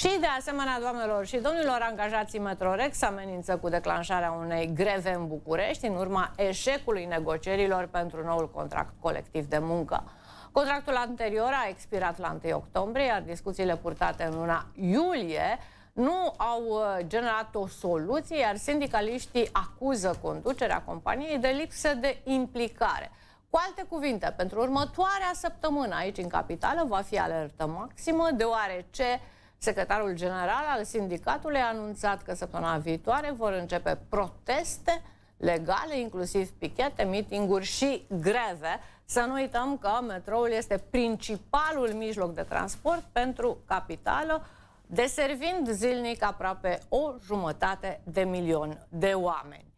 Și de asemenea, doamnelor și domnilor, angajații Metrorex amenință cu declanșarea unei greve în București în urma eșecului negocierilor pentru noul contract colectiv de muncă. Contractul anterior a expirat la 1 octombrie, iar discuțiile purtate în luna iulie nu au uh, generat o soluție, iar sindicaliștii acuză conducerea companiei de lipsă de implicare. Cu alte cuvinte, pentru următoarea săptămână aici în capitală va fi alertă maximă, deoarece Secretarul general al sindicatului a anunțat că săptămâna viitoare vor începe proteste legale, inclusiv pichete, mitinguri și greve. Să nu uităm că metroul este principalul mijloc de transport pentru capitală, deservind zilnic aproape o jumătate de milion de oameni.